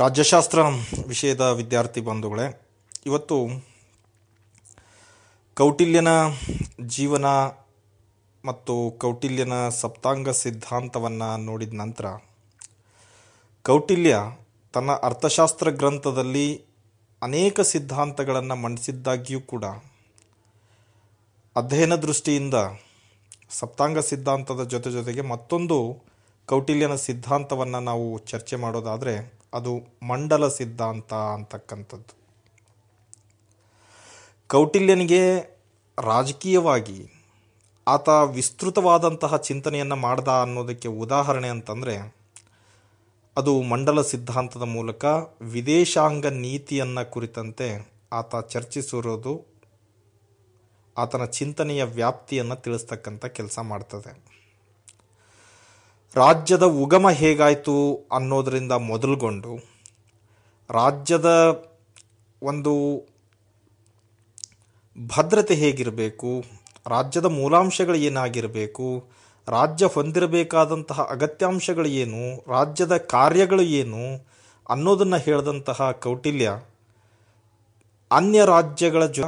ರಾಜ್ಯಶಾಸ್ತ್ರ ವಿಷಯದ ವಿದ್ಯಾರ್ಥಿ ಬಂಧುಗಳೇ ಇವತ್ತು ಕೌಟಿಲ್ಯನ ಜೀವನ ಮತ್ತು ಕೌಟಿಲ್ಯನ ಸಪ್ತಾಂಗ ಸಿದ್ಧಾಂತವನ್ನು ನೋಡಿದ ನಂತರ ಕೌಟಿಲ್ಯ ತನ್ನ ಅರ್ಥಶಾಸ್ತ್ರ ಗ್ರಂಥದಲ್ಲಿ ಅನೇಕ ಸಿದ್ಧಾಂತಗಳನ್ನು ಮಂಡಿಸಿದ್ದಾಗಿಯೂ ಕೂಡ ಅಧ್ಯಯನ ದೃಷ್ಟಿಯಿಂದ ಸಪ್ತಾಂಗ ಸಿದ್ಧಾಂತದ ಜೊತೆ ಜೊತೆಗೆ ಮತ್ತೊಂದು ಕೌಟಿಲ್ಯನ ಸಿದ್ಧಾಂತವನ್ನು ನಾವು ಚರ್ಚೆ ಮಾಡೋದಾದರೆ ಅದು ಮಂಡಲ ಸಿದ್ಧಾಂತ ಅಂತಕ್ಕಂಥದ್ದು ಕೌಟಿಲ್ಯನಿಗೆ ರಾಜಕೀಯವಾಗಿ ಆತ ವಿಸ್ತೃತವಾದಂತಹ ಚಿಂತನೆಯನ್ನು ಮಾಡ್ದ ಅನ್ನೋದಕ್ಕೆ ಉದಾಹರಣೆ ಅಂತಂದರೆ ಅದು ಮಂಡಲ ಸಿದ್ಧಾಂತದ ಮೂಲಕ ವಿದೇಶಾಂಗ ನೀತಿಯನ್ನು ಕುರಿತಂತೆ ಆತ ಚರ್ಚಿಸಿರೋದು ಆತನ ಚಿಂತನೆಯ ವ್ಯಾಪ್ತಿಯನ್ನು ತಿಳಿಸ್ತಕ್ಕಂಥ ಕೆಲಸ ಮಾಡ್ತದೆ ರಾಜ್ಯದ ಉಗಮ ಹೇಗಾಯಿತು ಅನ್ನೋದರಿಂದ ಮೊದಲುಗೊಂಡು ರಾಜ್ಯದ ಒಂದು ಭದ್ರತೆ ಹೇಗಿರಬೇಕು ರಾಜ್ಯದ ಮೂಲಾಂಶಗಳು ಏನಾಗಿರಬೇಕು ರಾಜ್ಯ ಹೊಂದಿರಬೇಕಾದಂತಹ ಅಗತ್ಯಾಂಶಗಳು ಏನು ರಾಜ್ಯದ ಕಾರ್ಯಗಳು ಏನು ಅನ್ನೋದನ್ನು ಹೇಳಿದಂತಹ ಕೌಟಿಲ್ಯ ಅನ್ಯ ರಾಜ್ಯಗಳ ಜ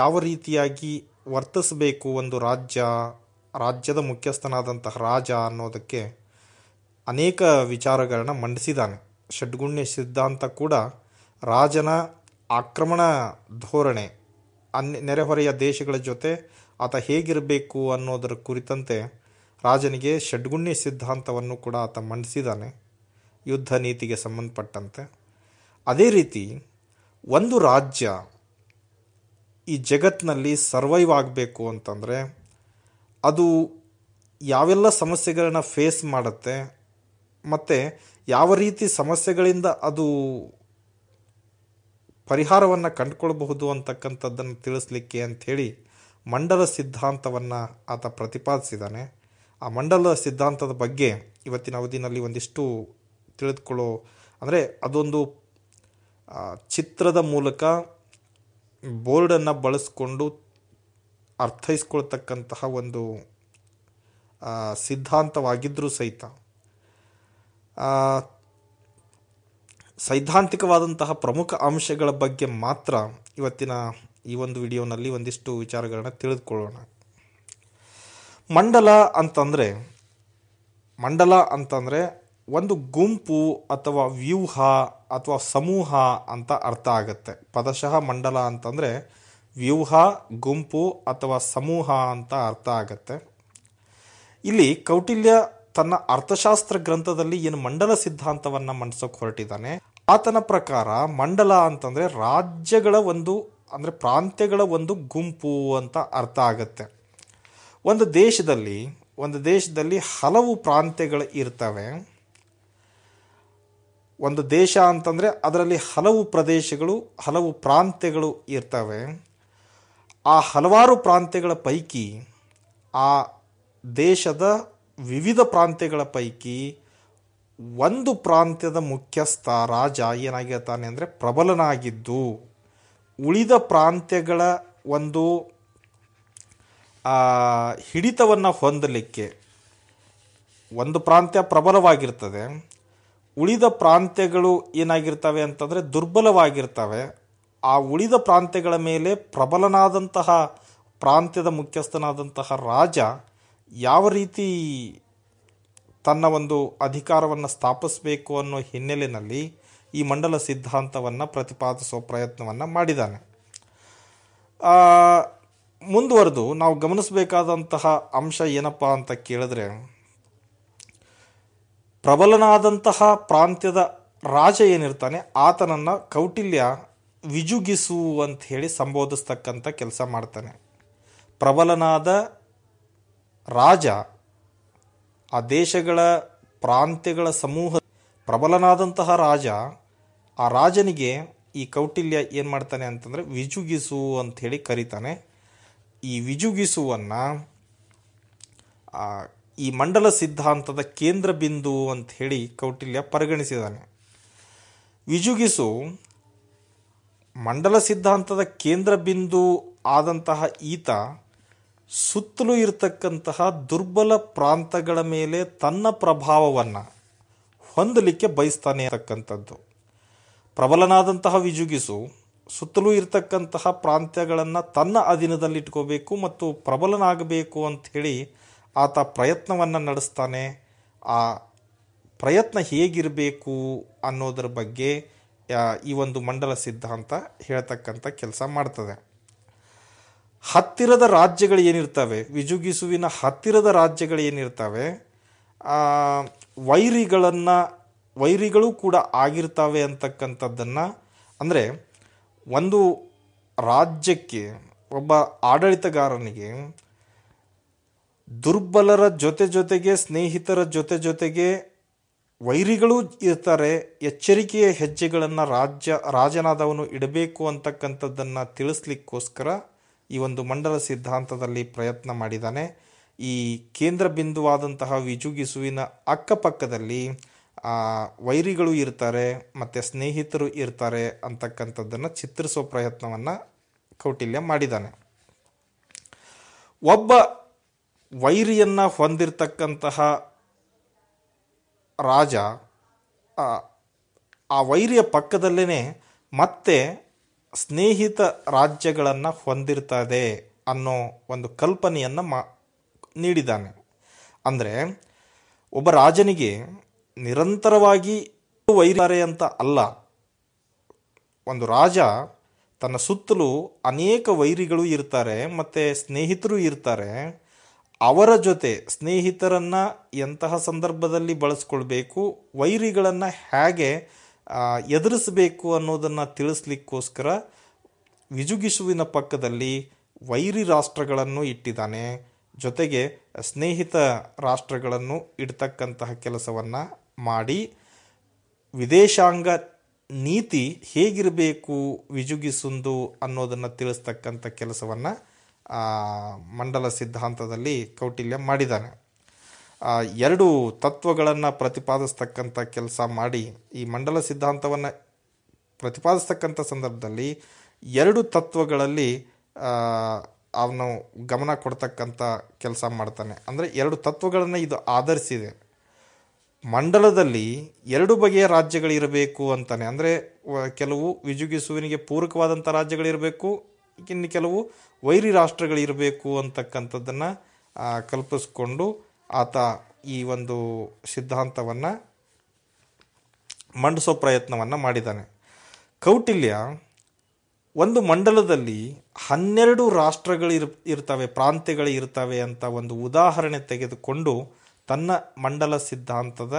ಯಾವ ರೀತಿಯಾಗಿ ವರ್ತಿಸಬೇಕು ಒಂದು ರಾಜ್ಯ ರಾಜ್ಯದ ಮುಖ್ಯಸ್ಥನಾದಂತಹ ರಾಜ ಅನ್ನೋದಕ್ಕೆ ಅನೇಕ ವಿಚಾರಗಳನ್ನು ಮಂಡಿಸಿದ್ದಾನೆ ಷಡ್ಗುಣ್ಯ ಸಿದ್ಧಾಂತ ಕೂಡ ರಾಜನ ಆಕ್ರಮಣ ಧೋರಣೆ ಅನ್ ನೆರೆಹೊರೆಯ ದೇಶಗಳ ಜೊತೆ ಆತ ಹೇಗಿರಬೇಕು ಅನ್ನೋದರ ಕುರಿತಂತೆ ರಾಜನಿಗೆ ಷಡ್ಗುಣ್ಯ ಸಿದ್ಧಾಂತವನ್ನು ಕೂಡ ಆತ ಮಂಡಿಸಿದ್ದಾನೆ ಯುದ್ಧ ನೀತಿಗೆ ಸಂಬಂಧಪಟ್ಟಂತೆ ಅದೇ ರೀತಿ ಒಂದು ರಾಜ್ಯ ಈ ಜಗತ್ತಿನಲ್ಲಿ ಸರ್ವೈವ್ ಆಗಬೇಕು ಅಂತಂದರೆ ಅದು ಯಾವೆಲ್ಲ ಸಮಸ್ಯೆಗಳನ್ನ ಫೇಸ್ ಮಾಡುತ್ತೆ ಮತ್ತು ಯಾವ ರೀತಿ ಸಮಸ್ಯೆಗಳಿಂದ ಅದು ಪರಿಹಾರವನ್ನು ಕಂಡುಕೊಳ್ಬಹುದು ಅಂತಕ್ಕಂಥದ್ದನ್ನು ತಿಳಿಸ್ಲಿಕ್ಕೆ ಅಂಥೇಳಿ ಮಂಡಲ ಸಿದ್ಧಾಂತವನ್ನು ಆತ ಪ್ರತಿಪಾದಿಸಿದ್ದಾನೆ ಆ ಮಂಡಲ ಸಿದ್ಧಾಂತದ ಬಗ್ಗೆ ಇವತ್ತಿನ ಅವಧಿನಲ್ಲಿ ಒಂದಿಷ್ಟು ತಿಳಿದುಕೊಳ್ಳೋ ಅಂದರೆ ಅದೊಂದು ಚಿತ್ರದ ಮೂಲಕ ಬೋರ್ಡನ್ನು ಬಳಸಿಕೊಂಡು ಅರ್ಥೈಸ್ಕೊಳ್ತಕ್ಕಂತಹ ಒಂದು ಸಿದ್ಧಾಂತವಾಗಿದ್ದರೂ ಸಹಿತ ಸೈದ್ಧಾಂತಿಕವಾದಂತಹ ಪ್ರಮುಖ ಅಂಶಗಳ ಬಗ್ಗೆ ಮಾತ್ರ ಇವತ್ತಿನ ಈ ಒಂದು ವಿಡಿಯೋನಲ್ಲಿ ಒಂದಿಷ್ಟು ವಿಚಾರಗಳನ್ನ ತಿಳಿದುಕೊಳ್ಳೋಣ ಮಂಡಲ ಅಂತಂದರೆ ಮಂಡಲ ಅಂತಂದರೆ ಒಂದು ಗುಂಪು ಅಥವಾ ವ್ಯೂಹ ಅಥವಾ ಸಮೂಹ ಅಂತ ಅರ್ಥ ಆಗುತ್ತೆ ಪದಶಃ ಮಂಡಲ ಅಂತಂದರೆ ವ್ಯೂಹ ಗುಂಪು ಅಥವಾ ಸಮೂಹ ಅಂತ ಅರ್ಥ ಆಗುತ್ತೆ ಇಲ್ಲಿ ಕೌಟಿಲ್ಯ ತನ್ನ ಅರ್ಥಶಾಸ್ತ್ರ ಗ್ರಂಥದಲ್ಲಿ ಏನು ಮಂಡಲ ಸಿದ್ಧಾಂತವನ್ನ ಮಂಡಿಸೋಕೆ ಹೊರಟಿದ್ದಾನೆ ಆತನ ಪ್ರಕಾರ ಮಂಡಲ ಅಂತಂದ್ರೆ ರಾಜ್ಯಗಳ ಒಂದು ಅಂದರೆ ಪ್ರಾಂತ್ಯಗಳ ಒಂದು ಗುಂಪು ಅಂತ ಅರ್ಥ ಆಗತ್ತೆ ಒಂದು ದೇಶದಲ್ಲಿ ಒಂದು ದೇಶದಲ್ಲಿ ಹಲವು ಪ್ರಾಂತ್ಯಗಳು ಇರ್ತವೆ ಒಂದು ದೇಶ ಅಂತಂದರೆ ಅದರಲ್ಲಿ ಹಲವು ಪ್ರದೇಶಗಳು ಹಲವು ಪ್ರಾಂತ್ಯಗಳು ಇರ್ತವೆ ಆ ಹಲವಾರು ಪ್ರಾಂತ್ಯಗಳ ಪೈಕಿ ಆ ದೇಶದ ವಿವಿಧ ಪ್ರಾಂತ್ಯಗಳ ಪೈಕಿ ಒಂದು ಪ್ರಾಂತ್ಯದ ಮುಖ್ಯಸ್ಥ ರಾಜ ಏನಾಗಿರ್ತಾನೆ ಅಂದರೆ ಪ್ರಬಲನಾಗಿದ್ದು ಉಳಿದ ಪ್ರಾಂತ್ಯಗಳ ಒಂದು ಹಿಡಿತವನ್ನು ಹೊಂದಲಿಕ್ಕೆ ಒಂದು ಪ್ರಾಂತ್ಯ ಪ್ರಬಲವಾಗಿರ್ತದೆ ಉಳಿದ ಪ್ರಾಂತ್ಯಗಳು ಏನಾಗಿರ್ತವೆ ಅಂತಂದರೆ ದುರ್ಬಲವಾಗಿರ್ತವೆ ಆ ಉಳಿದ ಪ್ರಾಂತ್ಯಗಳ ಮೇಲೆ ಪ್ರಬಲನಾದಂತಹ ಪ್ರಾಂತ್ಯದ ಮುಖ್ಯಸ್ಥನಾದಂತಹ ರಾಜ ಯಾವ ರೀತಿ ತನ್ನ ಒಂದು ಅಧಿಕಾರವನ್ನು ಸ್ಥಾಪಿಸಬೇಕು ಅನ್ನೋ ಹಿನ್ನೆಲೆಯಲ್ಲಿ ಈ ಮಂಡಲ ಸಿದ್ಧಾಂತವನ್ನು ಪ್ರತಿಪಾದಿಸುವ ಪ್ರಯತ್ನವನ್ನು ಮಾಡಿದ್ದಾನೆ ಮುಂದುವರೆದು ನಾವು ಗಮನಿಸಬೇಕಾದಂತಹ ಅಂಶ ಏನಪ್ಪ ಅಂತ ಕೇಳಿದ್ರೆ ಪ್ರಬಲನಾದಂತಹ ಪ್ರಾಂತ್ಯದ ರಾಜ ಏನಿರ್ತಾನೆ ಆತನನ್ನು ಕೌಟಿಲ್ಯ ವಿಜುಗಿಸು ಅಂತ ಹೇಳಿ ಸಂಬೋಧಿಸ್ತಕ್ಕಂಥ ಕೆಲಸ ಮಾಡ್ತಾನೆ ಪ್ರಬಲನಾದ ರಾಜ ಆ ದೇಶಗಳ ಪ್ರಾಂತ್ಯಗಳ ಸಮೂಹ ಪ್ರಬಲನಾದಂತಹ ರಾಜ ಆ ರಾಜನಿಗೆ ಈ ಕೌಟಿಲ್ಯ ಏನು ಮಾಡ್ತಾನೆ ಅಂತಂದರೆ ವಿಜುಗಿಸು ಅಂತ ಹೇಳಿ ಕರೀತಾನೆ ಈ ವಿಜುಗಿಸುವನ್ನು ಈ ಮಂಡಲ ಸಿದ್ಧಾಂತದ ಕೇಂದ್ರ ಬಿಂದು ಅಂತ ಹೇಳಿ ಕೌಟಿಲ್ಯ ಪರಿಗಣಿಸಿದ್ದಾನೆ ವಿಜುಗಿಸು ಮಂಡಲ ಸಿದ್ಧಾಂತದ ಕೇಂದ್ರ ಬಿಂದು ಆದಂತಹ ಈತ ಸುತ್ತಲೂ ಇರತಕ್ಕಂತಹ ದುರ್ಬಲ ಪ್ರಾಂತಗಳ ಮೇಲೆ ತನ್ನ ಪ್ರಭಾವವನ್ನು ಹೊಂದಲಿಕ್ಕೆ ಬಯಸ್ತಾನೆ ಇರತಕ್ಕಂಥದ್ದು ಪ್ರಬಲನಾದಂತಹ ವಿಜುಗಿಸು ಸುತ್ತಲೂ ಇರತಕ್ಕಂತಹ ಪ್ರಾಂತ್ಯಗಳನ್ನು ತನ್ನ ಅಧೀನದಲ್ಲಿಟ್ಕೋಬೇಕು ಮತ್ತು ಪ್ರಬಲನಾಗಬೇಕು ಅಂಥೇಳಿ ಆತ ಪ್ರಯತ್ನವನ್ನು ನಡೆಸ್ತಾನೆ ಆ ಪ್ರಯತ್ನ ಹೇಗಿರಬೇಕು ಅನ್ನೋದರ ಬಗ್ಗೆ ಈ ಒಂದು ಮಂಡಲ ಸಿದ್ಧಾಂತ ಹೇಳ್ತಕ್ಕಂಥ ಕೆಲಸ ಮಾಡ್ತದೆ ಹತ್ತಿರದ ರಾಜ್ಯಗಳು ಏನಿರ್ತವೆ ವಿಜುಗಿಸುವಿನ ಹತ್ತಿರದ ರಾಜ್ಯಗಳು ಏನಿರ್ತವೆ ವೈರಿಗಳನ್ನು ವೈರಿಗಳು ಕೂಡ ಆಗಿರ್ತವೆ ಅಂತಕ್ಕಂಥದ್ದನ್ನು ಅಂದರೆ ಒಂದು ರಾಜ್ಯಕ್ಕೆ ಒಬ್ಬ ಆಡಳಿತಗಾರನಿಗೆ ದುರ್ಬಲರ ಜೊತೆ ಜೊತೆಗೆ ಸ್ನೇಹಿತರ ಜೊತೆ ಜೊತೆಗೆ ವೈರಿಗಳು ಇರ್ತಾರೆ ಎಚ್ಚರಿಕೆಯ ಹೆಜ್ಜೆಗಳನ್ನು ರಾಜ್ಯ ರಾಜನಾದವನು ಇಡಬೇಕು ಅಂತಕ್ಕಂಥದ್ದನ್ನು ತಿಳಿಸ್ಲಿಕ್ಕೋಸ್ಕರ ಈ ಒಂದು ಮಂಡಲ ಸಿದ್ಧಾಂತದಲ್ಲಿ ಪ್ರಯತ್ನ ಮಾಡಿದ್ದಾನೆ ಈ ಕೇಂದ್ರ ಬಿಂದುವಾದಂತಹ ವಿಜುಗಿಸುವಿನ ಅಕ್ಕಪಕ್ಕದಲ್ಲಿ ವೈರಿಗಳು ಇರ್ತಾರೆ ಮತ್ತು ಸ್ನೇಹಿತರು ಇರ್ತಾರೆ ಅಂತಕ್ಕಂಥದ್ದನ್ನು ಚಿತ್ರಿಸೋ ಪ್ರಯತ್ನವನ್ನು ಕೌಟಿಲ್ಯ ಮಾಡಿದ್ದಾನೆ ಒಬ್ಬ ವೈರಿಯನ್ನು ಹೊಂದಿರತಕ್ಕಂತಹ ರಾಜ ಆ ವೈರಿಯ ಪಕ್ಕದಲ್ಲೇ ಮತ್ತೆ ಸ್ನೇಹಿತ ರಾಜ್ಯಗಳನ್ನು ಹೊಂದಿರ್ತದೆ ಅನ್ನೋ ಒಂದು ಕಲ್ಪನೆಯನ್ನು ಮಾ ನೀಡಿದ್ದಾನೆ ಅಂದರೆ ಒಬ್ಬ ರಾಜನಿಗೆ ನಿರಂತರವಾಗಿ ವೈರಾರೆ ಅಂತ ಅಲ್ಲ ಒಂದು ರಾಜ ತನ್ನ ಸುತ್ತಲೂ ಅನೇಕ ವೈರಿಗಳು ಇರ್ತಾರೆ ಮತ್ತು ಸ್ನೇಹಿತರು ಇರ್ತಾರೆ ಅವರ ಜೊತೆ ಸ್ನೇಹಿತರನ್ನು ಎಂತಹ ಸಂದರ್ಭದಲ್ಲಿ ಬಳಸ್ಕೊಳ್ಬೇಕು ವೈರಿಗಳನ್ನು ಹೇಗೆ ಎದುರಿಸಬೇಕು ಅನ್ನೋದನ್ನು ತಿಳಿಸ್ಲಿಕ್ಕೋಸ್ಕರ ವಿಜುಗಿಸುವಿನ ಪಕ್ಕದಲ್ಲಿ ವೈರಿ ರಾಷ್ಟ್ರಗಳನ್ನು ಇಟ್ಟಿದ್ದಾನೆ ಜೊತೆಗೆ ಸ್ನೇಹಿತ ರಾಷ್ಟ್ರಗಳನ್ನು ಇಡ್ತಕ್ಕಂತಹ ಕೆಲಸವನ್ನು ಮಾಡಿ ವಿದೇಶಾಂಗ ನೀತಿ ಹೇಗಿರಬೇಕು ವಿಜುಗಿಸುಂದು ಅನ್ನೋದನ್ನು ತಿಳಿಸ್ತಕ್ಕಂಥ ಕೆಲಸವನ್ನು ಮಂಡಲ ಸಿದ್ಧಾಂತದಲ್ಲಿ ಕೌಟಿಲ್ಯ ಮಾಡಿದ್ದಾನೆ ಎರಡು ತತ್ವಗಳನ್ನು ಪ್ರತಿಪಾದಿಸ್ತಕ್ಕಂಥ ಕೆಲಸ ಮಾಡಿ ಈ ಮಂಡಲ ಸಿದ್ಧಾಂತವನ್ನು ಪ್ರತಿಪಾದಿಸ್ತಕ್ಕಂಥ ಸಂದರ್ಭದಲ್ಲಿ ಎರಡು ತತ್ವಗಳಲ್ಲಿ ಅವನು ಗಮನ ಕೊಡ್ತಕ್ಕಂಥ ಕೆಲಸ ಮಾಡ್ತಾನೆ ಅಂದರೆ ಎರಡು ತತ್ವಗಳನ್ನು ಇದು ಆಧರಿಸಿದೆ ಮಂಡಲದಲ್ಲಿ ಎರಡು ಬಗೆಯ ರಾಜ್ಯಗಳಿರಬೇಕು ಅಂತಾನೆ ಅಂದರೆ ಕೆಲವು ವಿಜುಗಿಸುವಿನಿಗೆ ಪೂರಕವಾದಂಥ ರಾಜ್ಯಗಳಿರಬೇಕು ಇನ್ನು ಕೆಲವು ವೈರಿ ರಾಷ್ಟ್ರಗಳಿರಬೇಕು ಅಂತಕ್ಕಂಥದ್ದನ್ನು ಕಲ್ಪಿಸ್ಕೊಂಡು ಆತ ಈ ಒಂದು ಸಿದ್ಧಾಂತವನ್ನು ಮಂಡಿಸೋ ಪ್ರಯತ್ನವನ್ನು ಮಾಡಿದ್ದಾನೆ ಕೌಟಿಲ್ಯ ಒಂದು ಮಂಡಲದಲ್ಲಿ ಹನ್ನೆರಡು ರಾಷ್ಟ್ರಗಳು ಇರ್ತವೆ ಪ್ರಾಂತ್ಯಗಳು ಇರ್ತವೆ ಅಂತ ಒಂದು ಉದಾಹರಣೆ ತೆಗೆದುಕೊಂಡು ತನ್ನ ಮಂಡಲ ಸಿದ್ಧಾಂತದ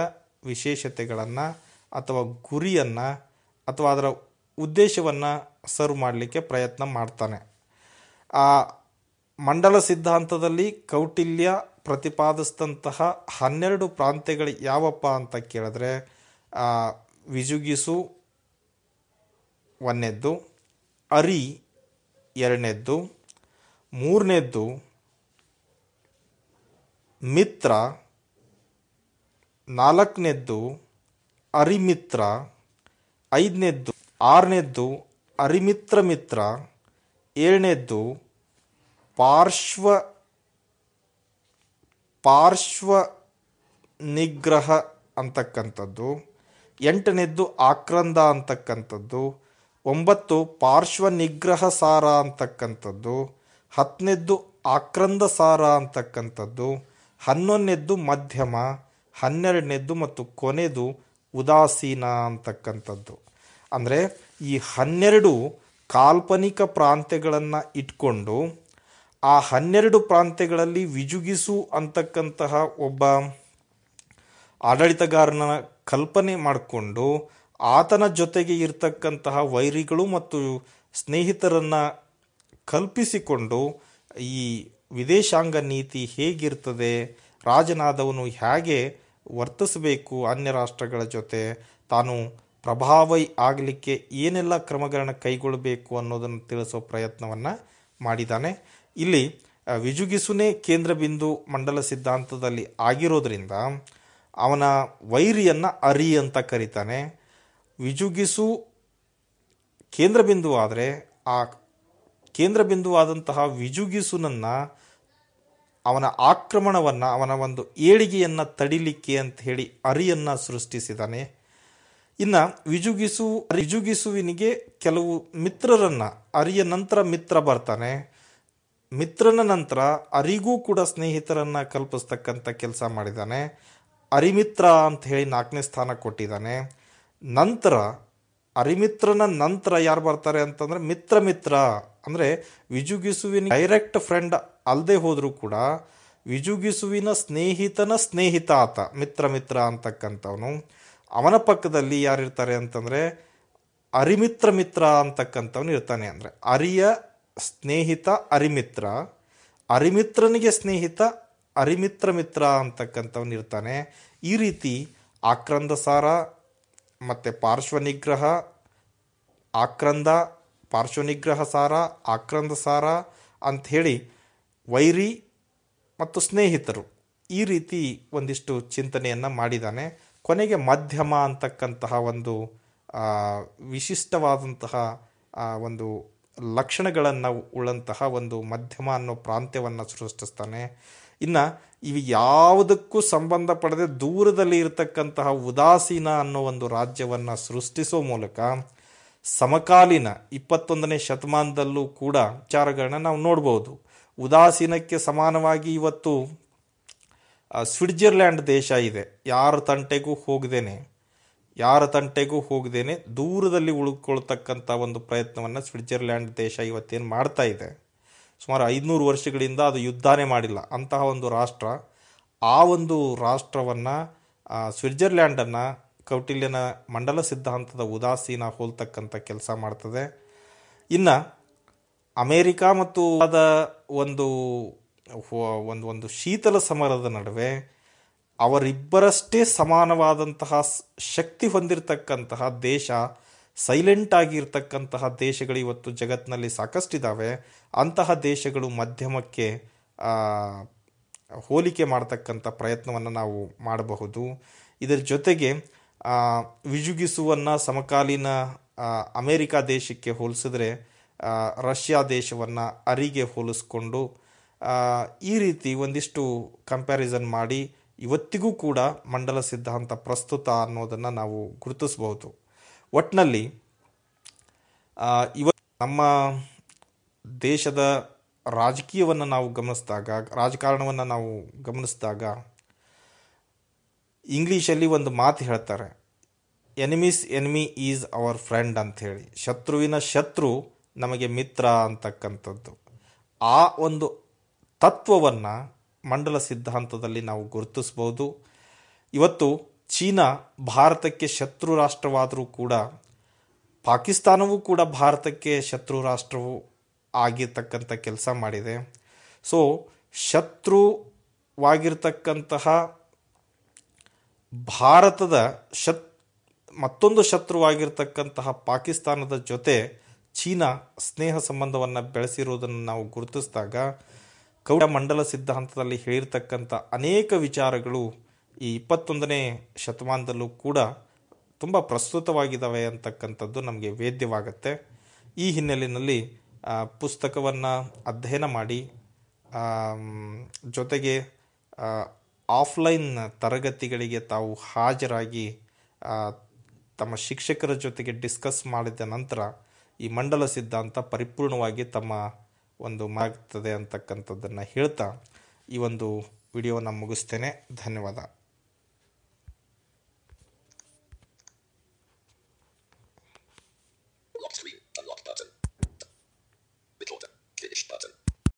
ವಿಶೇಷತೆಗಳನ್ನು ಅಥವಾ ಗುರಿಯನ್ನು ಅಥವಾ ಅದರ ಉದ್ದೇಶವನ್ನು ಸರ್ವ್ ಮಾಡಲಿಕ್ಕೆ ಪ್ರಯತ್ನ ಮಾಡ್ತಾನೆ ಆ ಮಂಡಲ ಸಿದ್ಧಾಂತದಲ್ಲಿ ಕೌಟಿಲ್ಯ ಪ್ರತಿಪಾದಿಸಿದಂತಹ ಹನ್ನೆರಡು ಪ್ರಾಂತ್ಯಗಳು ಯಾವಪ್ಪ ಅಂತ ಕೇಳಿದ್ರೆ ವಿಜುಗಿಸು ಒಂದನೇದ್ದು ಅರಿ ಎರಡನೇದ್ದು ಮೂರನೇದ್ದು ಮಿತ್ರ ನಾಲ್ಕನೇದ್ದು ಅರಿಮಿತ್ರ ಐದನೇದ್ದು ಆರನೇದ್ದು ಅರಿಮಿತ್ರ ಮಿತ್ರ ಏಳನೇದ್ದು ಪಾರ್ಶ್ವ ಪಾರ್ಶ್ವ ನಿಗ್ರಹ ಅಂತಕ್ಕಂಥದ್ದು ಎಂಟನೇದ್ದು ಆಕ್ರಂದ ಅಂತಕ್ಕಂಥದ್ದು ಒಂಬತ್ತು ಪಾರ್ಶ್ವ ನಿಗ್ರಹ ಸಾರ ಅಂತಕ್ಕಂಥದ್ದು ಹತ್ತನೇದ್ದು ಆಕ್ರಂದ ಸಾರ ಅಂತಕ್ಕಂಥದ್ದು ಹನ್ನೊಂದನೇದ್ದು ಮಧ್ಯಮ ಹನ್ನೆರಡನೇದ್ದು ಮತ್ತು ಕೊನೆದು ಉದಾಸೀನ ಅಂತಕ್ಕಂಥದ್ದು ಅಂದರೆ ಈ ಹನ್ನೆರಡು ಕಾಲ್ಪನಿಕ ಪ್ರಾಂತ್ಯಗಳನ್ನು ಇಟ್ಕೊಂಡು ಆ ಹನ್ನೆರಡು ಪ್ರಾಂತ್ಯಗಳಲ್ಲಿ ವಿಜುಗಿಸು ಅಂತಕ್ಕಂತಹ ಒಬ್ಬ ಆಡಳಿತಗಾರನ ಕಲ್ಪನೆ ಮಾಡಿಕೊಂಡು ಆತನ ಜೊತೆಗೆ ಇರತಕ್ಕಂತಹ ವೈರಿಗಳು ಮತ್ತು ಸ್ನೇಹಿತರನ್ನು ಕಲ್ಪಿಸಿಕೊಂಡು ಈ ವಿದೇಶಾಂಗ ನೀತಿ ಹೇಗಿರ್ತದೆ ರಾಜನಾದವನು ಹೇಗೆ ವರ್ತಿಸಬೇಕು ಅನ್ಯ ರಾಷ್ಟ್ರಗಳ ಜೊತೆ ತಾನು ಪ್ರಭಾವಿ ಆಗಲಿಕ್ಕೆ ಏನೆಲ್ಲ ಕ್ರಮಗಳನ್ನು ಕೈಗೊಳ್ಳಬೇಕು ಅನ್ನೋದನ್ನು ತಿಳಿಸೋ ಪ್ರಯತ್ನವನ್ನು ಮಾಡಿದ್ದಾನೆ ಇಲ್ಲಿ ವಿಜುಗಿಸುನೇ ಕೇಂದ್ರ ಬಿಂದು ಮಂಡಲ ಸಿದ್ಧಾಂತದಲ್ಲಿ ಆಗಿರೋದ್ರಿಂದ ಅವನ ವೈರಿಯನ್ನು ಅರಿ ಅಂತ ಕರೀತಾನೆ ವಿಜುಗಿಸು ಕೇಂದ್ರ ಬಿಂದು ಆದರೆ ಆ ಕೇಂದ್ರ ಬಿಂದುವಾದಂತಹ ವಿಜುಗಿಸುನನ್ನು ಅವನ ಆಕ್ರಮಣವನ್ನು ಅವನ ಒಂದು ಏಳಿಗೆಯನ್ನು ತಡಿಲಿಕ್ಕೆ ಅಂತ ಹೇಳಿ ಅರಿಯನ್ನು ಸೃಷ್ಟಿಸಿದಾನೆ ಇನ್ನು ವಿಜುಗಿಸು ವಿಜುಗಿಸುವಿನಿಗೆ ಕೆಲವು ಮಿತ್ರರನ್ನು ಅರಿಯ ನಂತರ ಮಿತ್ರ ಬರ್ತಾನೆ ಮಿತ್ರನ ನಂತರ ಅರಿಗೂ ಕೂಡ ಸ್ನೇಹಿತರನ್ನ ಕಲ್ಪಿಸ್ತಕ್ಕಂಥ ಕೆಲಸ ಮಾಡಿದ್ದಾನೆ ಅರಿಮಿತ್ರ ಅಂತ ಹೇಳಿ ನಾಲ್ಕನೇ ಸ್ಥಾನ ಕೊಟ್ಟಿದ್ದಾನೆ ನಂತರ ಅರಿಮಿತ್ರನ ನಂತರ ಯಾರು ಬರ್ತಾರೆ ಅಂತಂದ್ರೆ ಮಿತ್ರ ಮಿತ್ರ ಅಂದರೆ ವಿಜುಗಿಸುವಿನ ಡೈರೆಕ್ಟ್ ಫ್ರೆಂಡ್ ಅಲ್ಲದೆ ಹೋದರೂ ಕೂಡ ವಿಜುಗಿಸುವಿನ ಸ್ನೇಹಿತನ ಸ್ನೇಹಿತ ಆತ ಮಿತ್ರ ಮಿತ್ರ ಅಂತಕ್ಕಂಥವನು ಅವನ ಪಕ್ಕದಲ್ಲಿ ಯಾರಿರ್ತಾರೆ ಅಂತಂದ್ರೆ ಅರಿಮಿತ್ರ ಮಿತ್ರ ಅಂತಕ್ಕಂಥವನು ಇರ್ತಾನೆ ಅಂದ್ರೆ ಅರಿಯ ಸ್ನೇಹಿತ ಅರಿಮಿತ್ರ ಅರಿಮಿತ್ರನಿಗೆ ಸ್ನೇಹಿತ ಅರಿಮಿತ್ರ ಮಿತ್ರ ಅಂತಕ್ಕಂಥವ್ನು ಇರ್ತಾನೆ ಈ ರೀತಿ ಆಕ್ರಂದ ಸಾರ ಮತ್ತು ಪಾರ್ಶ್ವನಿಗ್ರಹ ಆಕ್ರಂದ ಪಾರ್ಶ್ವನಿಗ್ರಹ ಸಾರ ಆಕ್ರಂದ ಸಾರ ಅಂಥೇಳಿ ವೈರಿ ಮತ್ತು ಸ್ನೇಹಿತರು ಈ ರೀತಿ ಒಂದಿಷ್ಟು ಚಿಂತನೆಯನ್ನು ಮಾಡಿದ್ದಾನೆ ಕೊನೆಗೆ ಮಧ್ಯಮ ಅಂತಕ್ಕಂತಹ ಒಂದು ವಿಶಿಷ್ಟವಾದಂತಹ ಒಂದು ಲಕ್ಷಣಗಳನ್ನು ಉಳ್ಳಂತಹ ಒಂದು ಮಧ್ಯಮ ಅನ್ನೋ ಪ್ರಾಂತ್ಯವನ್ನು ಸೃಷ್ಟಿಸ್ತಾನೆ ಇನ್ನು ಇವು ಯಾವುದಕ್ಕೂ ಸಂಬಂಧ ಪಡೆದ ದೂರದಲ್ಲಿ ಇರತಕ್ಕಂತಹ ಉದಾಸೀನ ಅನ್ನೋ ಒಂದು ರಾಜ್ಯವನ್ನು ಸೃಷ್ಟಿಸೋ ಮೂಲಕ ಸಮಕಾಲೀನ ಇಪ್ಪತ್ತೊಂದನೇ ಶತಮಾನದಲ್ಲೂ ಕೂಡ ವಿಚಾರಗಳನ್ನ ನಾವು ನೋಡ್ಬೋದು ಉದಾಸೀನಕ್ಕೆ ಸಮಾನವಾಗಿ ಇವತ್ತು ಸ್ವಿಟ್ಜರ್ಲ್ಯಾಂಡ್ ದೇಶ ಇದೆ ಯಾರ ತಂಟೆಗೂ ಹೋಗದೇನೆ ಯಾರ ತಂಟೆಗೂ ಹೋಗದೇನೆ ದೂರದಲ್ಲಿ ಉಳ್ಕೊಳ್ತಕ್ಕಂಥ ಒಂದು ಪ್ರಯತ್ನವನ್ನು ಸ್ವಿಟ್ಜರ್ಲ್ಯಾಂಡ್ ದೇಶ ಇವತ್ತೇನು ಮಾಡ್ತಾ ಇದೆ ಸುಮಾರು ಐದುನೂರು ವರ್ಷಗಳಿಂದ ಅದು ಯುದ್ಧನೇ ಮಾಡಿಲ್ಲ ಅಂತಹ ಒಂದು ರಾಷ್ಟ್ರ ಆ ಒಂದು ರಾಷ್ಟ್ರವನ್ನು ಸ್ವಿಟ್ಜರ್ಲ್ಯಾಂಡನ್ನು ಕೌಟಿಲ್ಯನ ಮಂಡಲ ಸಿದ್ಧಾಂತದ ಉದಾಸೀನ ಹೋಲ್ತಕ್ಕಂಥ ಕೆಲಸ ಮಾಡ್ತದೆ ಇನ್ನು ಅಮೇರಿಕಾ ಮತ್ತು ಅದ ಒಂದು ಒಂದು ಒಂದು ಶೀತಲ ಸಮರದ ನಡುವೆ ಅವರಿಬ್ಬರಷ್ಟೇ ಸಮಾನವಾದಂತಹ ಶಕ್ತಿ ಹೊಂದಿರತಕ್ಕಂತಹ ದೇಶ ಸೈಲೆಂಟ್ ಆಗಿರ್ತಕ್ಕಂತಹ ದೇಶಗಳು ಇವತ್ತು ಜಗತ್ತಿನಲ್ಲಿ ಸಾಕಷ್ಟಿದ್ದಾವೆ ಅಂತಹ ದೇಶಗಳು ಮಧ್ಯಮಕ್ಕೆ ಹೋಲಿಕೆ ಮಾಡತಕ್ಕಂಥ ಪ್ರಯತ್ನವನ್ನು ನಾವು ಮಾಡಬಹುದು ಇದರ ಜೊತೆಗೆ ವಿಜುಗಿಸುವನ್ನು ಸಮಕಾಲೀನ ಅಮೇರಿಕಾ ದೇಶಕ್ಕೆ ಹೋಲಿಸಿದ್ರೆ ರಷ್ಯಾ ದೇಶವನ್ನು ಅರಿಗೆ ಹೋಲಿಸ್ಕೊಂಡು ಈ ರೀತಿ ಒಂದಿಷ್ಟು ಕಂಪ್ಯಾರಿಸನ್ ಮಾಡಿ ಇವತ್ತಿಗೂ ಕೂಡ ಮಂಡಲ ಸಿದ್ಧಾಂತ ಪ್ರಸ್ತುತ ಅನ್ನೋದನ್ನು ನಾವು ಗುರುತಿಸ್ಬೋದು ಒಟ್ನಲ್ಲಿ ಇವ ನಮ್ಮ ದೇಶದ ರಾಜಕೀಯವನ್ನು ನಾವು ಗಮನಿಸಿದಾಗ ರಾಜಕಾರಣವನ್ನು ನಾವು ಗಮನಿಸಿದಾಗ ಇಂಗ್ಲೀಷಲ್ಲಿ ಒಂದು ಮಾತು ಹೇಳ್ತಾರೆ enemies enemy is our friend ಅಂಥೇಳಿ ಶತ್ರುವಿನ ಶತ್ರು ನಮಗೆ ಮಿತ್ರ ಅಂತಕ್ಕಂಥದ್ದು ಆ ಒಂದು ತತ್ವವನ್ನು ಮಂಡಲ ಸಿದ್ಧಾಂತದಲ್ಲಿ ನಾವು ಗುರುತಿಸಬಹುದು ಇವತ್ತು ಚೀನಾ ಭಾರತಕ್ಕೆ ಶತ್ರು ರಾಷ್ಟ್ರವಾದರೂ ಕೂಡ ಪಾಕಿಸ್ತಾನವೂ ಕೂಡ ಭಾರತಕ್ಕೆ ಶತ್ರು ರಾಷ್ಟ್ರವು ಆಗಿರ್ತಕ್ಕಂಥ ಕೆಲಸ ಮಾಡಿದೆ ಸೊ ಶತ್ರುವಾಗಿರ್ತಕ್ಕಂತಹ ಭಾರತದ ಶತ್ ಮತ್ತೊಂದು ಶತ್ರುವಾಗಿರ್ತಕ್ಕಂತಹ ಪಾಕಿಸ್ತಾನದ ಜೊತೆ ಚೀನಾ ಸ್ನೇಹ ಸಂಬಂಧವನ್ನು ಬೆಳೆಸಿರುವುದನ್ನು ನಾವು ಗುರುತಿಸಿದಾಗ ಮಂಡಲ ಸಿದ್ಧಾಂತದಲ್ಲಿ ಹೇಳಿರ್ತಕ್ಕಂಥ ಅನೇಕ ವಿಚಾರಗಳು ಈ ಇಪ್ಪತ್ತೊಂದನೇ ಶತಮಾನದಲ್ಲೂ ಕೂಡ ತುಂಬ ಪ್ರಸ್ತುತವಾಗಿದ್ದಾವೆ ಅಂತಕ್ಕಂಥದ್ದು ನಮಗೆ ವೇದ್ಯವಾಗುತ್ತೆ ಈ ಹಿನ್ನೆಲೆಯಲ್ಲಿ ಪುಸ್ತಕವನ್ನು ಅಧ್ಯಯನ ಮಾಡಿ ಜೊತೆಗೆ ಆಫ್ಲೈನ್ ತರಗತಿಗಳಿಗೆ ತಾವು ಹಾಜರಾಗಿ ತಮ್ಮ ಶಿಕ್ಷಕರ ಜೊತೆಗೆ ಡಿಸ್ಕಸ್ ಮಾಡಿದ ನಂತರ ಈ ಮಂಡಲ ಸಿದ್ಧಾಂತ ಪರಿಪೂರ್ಣವಾಗಿ ತಮ್ಮ ಒಂದು ಮಾಗ್ತದೆ ಅಂತಕ್ಕಂಥದ್ದನ್ನು ಹೇಳ್ತಾ ಈ ಒಂದು ವಿಡಿಯೋನ ಮುಗಿಸ್ತೇನೆ ಧನ್ಯವಾದ